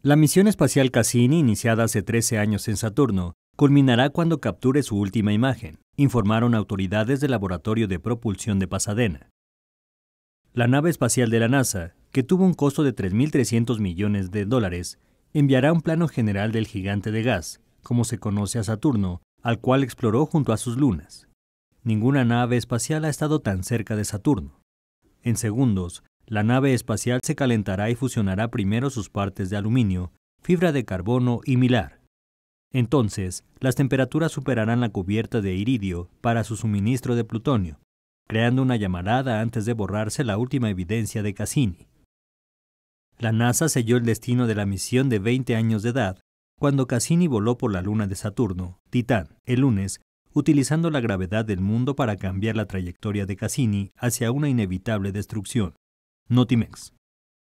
La misión espacial Cassini, iniciada hace 13 años en Saturno, culminará cuando capture su última imagen, informaron autoridades del Laboratorio de Propulsión de Pasadena. La nave espacial de la NASA, que tuvo un costo de 3.300 millones de dólares, enviará un plano general del gigante de gas, como se conoce a Saturno, al cual exploró junto a sus lunas. Ninguna nave espacial ha estado tan cerca de Saturno. En segundos, la nave espacial se calentará y fusionará primero sus partes de aluminio, fibra de carbono y milar. Entonces, las temperaturas superarán la cubierta de iridio para su suministro de plutonio, creando una llamarada antes de borrarse la última evidencia de Cassini. La NASA selló el destino de la misión de 20 años de edad cuando Cassini voló por la luna de Saturno, Titán, el lunes, utilizando la gravedad del mundo para cambiar la trayectoria de Cassini hacia una inevitable destrucción. Notimex.